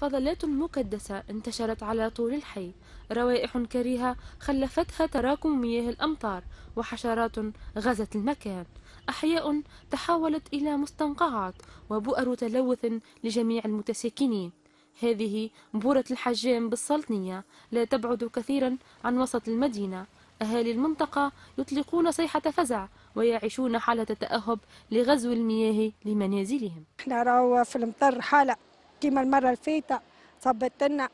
فضلات مكدسة انتشرت على طول الحي روائح كريهة خلفتها تراكم مياه الأمطار وحشرات غزت المكان أحياء تحولت إلى مستنقعات وبؤر تلوث لجميع المتساكنين هذه بورة الحجام بالسلطنية لا تبعد كثيرا عن وسط المدينة أهالي المنطقة يطلقون صيحة فزع ويعيشون حالة تأهب لغزو المياه لمنازلهم احنا راهو في المطر حالة كيما المرة الفايتة صبت لنا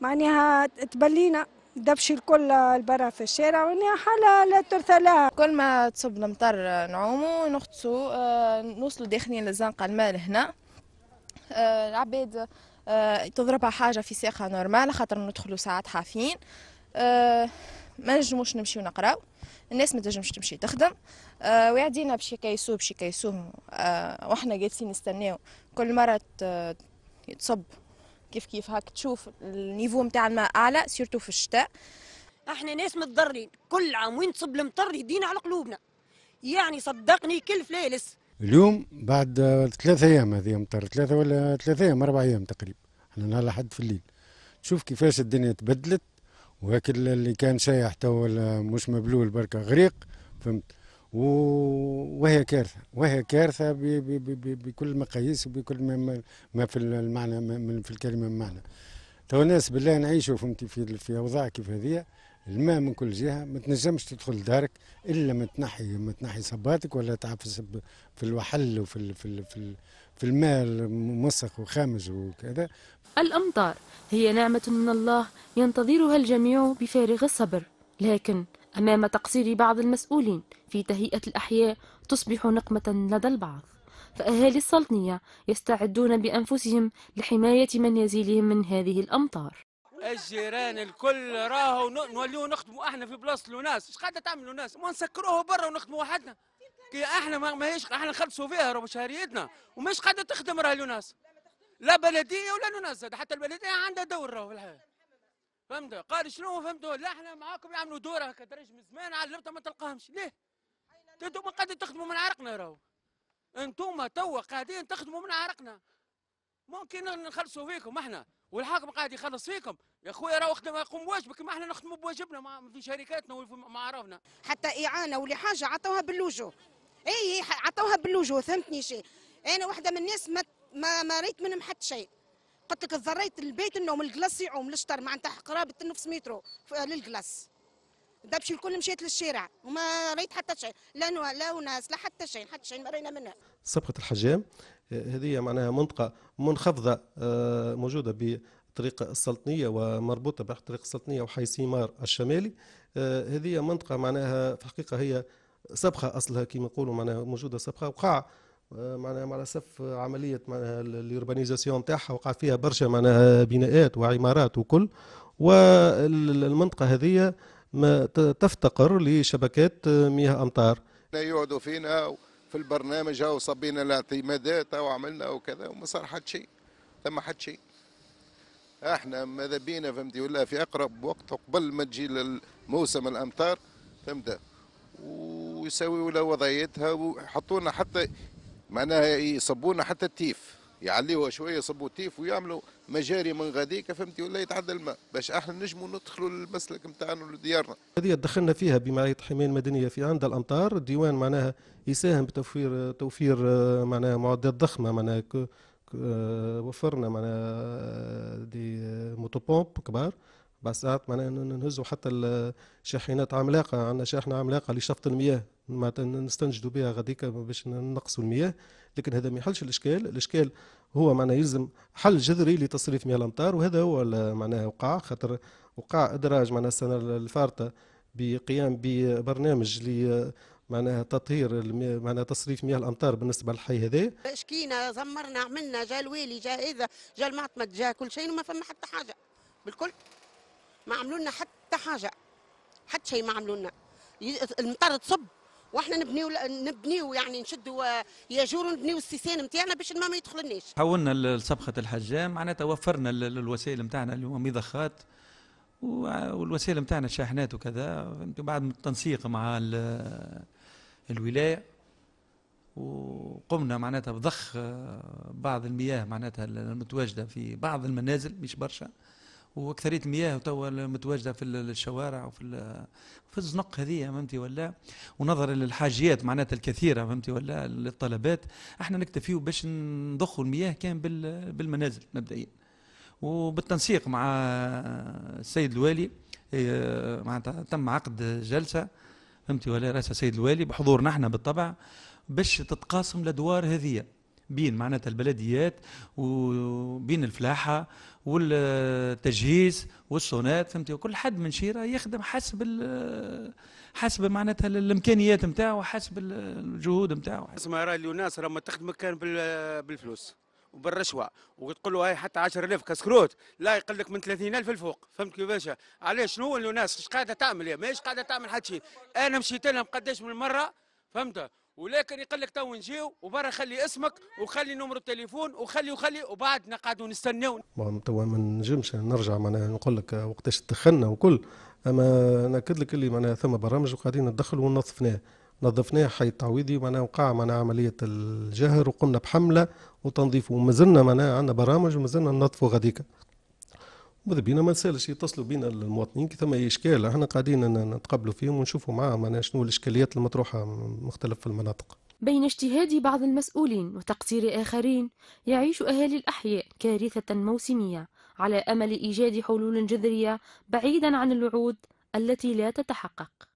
معناها تبلينا دبش الكل البرا في الشارع وانها حالة لا ترثى لها كل ما تصب المطر نعومو نغطسو آه، نوصلوا داخلين للزنقة المال هنا آه، العباد آه، تضربها حاجة في ساقها نورمال خاطر ندخلوا ساعات حافين ما نجموش نمشيو نقراو الناس ما تنجمش تمشي تخدم آه ويعدينا بشي كيسو بشي كيسو آه واحنا جالسين نستناو كل مره يتصب كيف كيف هاك تشوف النيفو نتاع الماء اعلى سيرتو في الشتاء احنا ناس متضررين كل عام وين تصب المطر يدينا على قلوبنا يعني صدقني كل فلالس اليوم بعد ثلاثة ايام هذه مطر ثلاثة ولا ثلاثة ايام اربع ايام تقريبا احنا نهار حد في الليل تشوف كيفاش الدنيا تبدلت وهاك اللي كان سايح تو مش مبلول بركه غريق فهمت وهي كارثه وهي كارثه بكل المقاييس وبكل ما في المعنى ما في الكلمه من معنى تو الناس بالله نعيشوا فهمتي في في اوضاع كيف هذه الماء من كل جهه ما تنجمش تدخل دارك الا ما تنحي ما تنحي صباتك ولا تعفس في الوحل وفي في في, في الماء الموسخ وخامج وكذا الامطار هي نعمه من الله ينتظرها الجميع بفارغ الصبر لكن أمام تقصير بعض المسؤولين في تهيئة الأحياء تصبح نقمة لدى البعض فأهالي السلطنية يستعدون بأنفسهم لحماية منازلهم من هذه الأمطار الجيران الكل راهو نوليو نخدموا احنا في بلاصه الناس اش قاعده تعملوا ناس ما نسكروه برا ونخدموا وحدنا كي احنا ما هيش احنا نخلصوا فيها راه شهريتنا ومش قاعده تخدم راه لوناس لا بلديه ولا لوناس حتى البلديه عندها دور راهو في الحياه فهمت قال شنو فهمتوا لا احنا معاكم يعملوا دوره هكا درج من زمان علمتها ما تلقاهمش ليه؟ انتم قاعدين تخدموا من عرقنا راهو انتم توا قاعدين تخدموا من عرقنا ممكن نخلصوا فيكم احنا والحاكم قاعد يخلص فيكم يا خويا راهو خدم يقوم بواجبك ما احنا نخدموا بواجبنا في شركاتنا وفي معارفنا حتى اعانه ولا حاجه عطوها بالوجوه اي عطوها بالوجوه فهمتني شيء انا واحده من الناس ما, ما ريت منهم حتى شيء قلت لك اضطريت البيت النوم الجلاس يعوم للشطر معناتها قرابه نفس مترو للجلاس دبشي الكل مشيت للشارع وما ريت حتى شيء لا نوا لا وناس لا حتى شيء حتى شيء ما رينا منها صبغه الحجام آه، هذه معناها منطقه منخفضه آه، موجوده بطريق السلطنيه ومربوطه بطريق السلطنيه وحي سيمار الشمالي آه، هذه منطقه معناها في الحقيقه هي سبخه اصلها كما نقولوا معناها موجوده سبخه وقاع آه، معناها مع الاسف عمليه معناها اليوربانيزاسيون تاعها وقع فيها برشا معناها بناءات وعمارات وكل والمنطقه هذه ما تفتقر لشبكات مياه امطار لا يقعدوا فينا في البرنامج او صبينا الاعتمادات او عملنا او كذا وما صار حد شيء ثم حد شيء احنا ماذا بينا فهمتي ولا في اقرب وقت قبل ما تجي موسم الامطار فهمت ويسوي لها وضعيتها ويحطونا لنا حتى معناها يصبونا حتى التيف يعليوها شويه يصبوا التيف ويعملوا مجاري من غاديك فهمتي ولا يتعدى الماء باش احنا نجموا ندخلوا المسلك نتاعنا لديارنا. هذه دخلنا فيها بمعيه حمايه المدنيه في عند الامطار الديوان معناها يساهم بتوفير توفير معناها معدات ضخمه معناها وفرنا معناها دي آه، موتوبومب كبار بعد ساعات معناها نهزوا حتى الشاحنات عملاقه عندنا شاحنه عملاقه لشفط المياه معناتها نستنجدوا بها غاديك باش نقصوا المياه لكن هذا ما يحلش الاشكال الاشكال هو معناها يلزم حل جذري لتصريف مياه الامطار وهذا هو معناها وقع خاطر وقع ادراج معناها السنه الفارطه بقيام ببرنامج ل معناها تطهير معناها تصريف مياه الامطار بالنسبه للحي هذا شكينا زمرنا عملنا جا الوالي جا هذا جا المعتمد جا كل شيء وما فما حتى حاجه بالكل ما عملوا لنا حتى حاجه حتى شيء ما عملوا لنا المطر تصب واحنا نبنيو نبنيو يعني نشدوا آه، ياجور ونبنيو السيسان نتاعنا باش الماء ما يدخلناش. حولنا لصبخه الحجام معناتها وفرنا الوسائل نتاعنا اللي هو مضخات والوسائل نتاعنا الشاحنات وكذا بعد التنسيق مع الولايه وقمنا معناتها بضخ آه، بعض المياه معناتها المتواجده في بعض المنازل مش برشا واكثريه المياه توا متواجده في الشوارع وفي في الزنق هذه فهمتي ولا ونظرا للحاجيات معناتها الكثيره فهمتي ولا للطلبات احنا نكتفيو باش نضخوا المياه كان بالمنازل مبدئيا وبالتنسيق مع السيد الوالي آه، معناتها تم عقد جلسه فهمتي ولا راس السيد الوالي بحضور نحن بالطبع باش تتقاسم الادوار هذه بين معناتها البلديات وبين الفلاحه والتجهيز والصونات فهمتي وكل حد من شيره يخدم حسب حسب معناتها الامكانيات نتاعو وحسب الجهود نتاعو اسمها راه اليوناس راه ما تخدمك كان بالفلوس وبالرشوه وتقول له هاي حتى 10000 كسكروت لا يقل لك من 30000 الفوق فهمت كيفاش علاش شنو الناس ايش قاعده تعمل يا ماهيش قاعده تعمل حتى شيء انا مشيت لهم قداش من مره فهمت ولكن يقول لك تو نجيو وبرا خلي اسمك وخلي نمر التليفون وخلي وخلي وبعد نقعدوا نستناو تو ما نجمش نرجع معناها نقول لك وقتاش تدخلنا وكل اما ناكد لك اللي معناها ثم برامج وقاعدين ندخل ونظفناه نظفناه حي التعويضي معناها وقع معناها عملية الجهر وقمنا بحملة وتنظيف ومازلنا معناها عندنا برامج ومازلنا ننظفوا غاديكا ماذا بينا ما نسالش يتصلوا بينا المواطنين كي ثم اشكال احنا قاعدين نتقابلوا فيهم ونشوفوا معاهم معناها شنو الاشكاليات المطروحه مختلف في المناطق بين اجتهاد بعض المسؤولين وتقصير آخرين يعيش أهالي الأحياء كارثة موسمية على أمل إيجاد حلول جذرية بعيدا عن الوعود التي لا تتحقق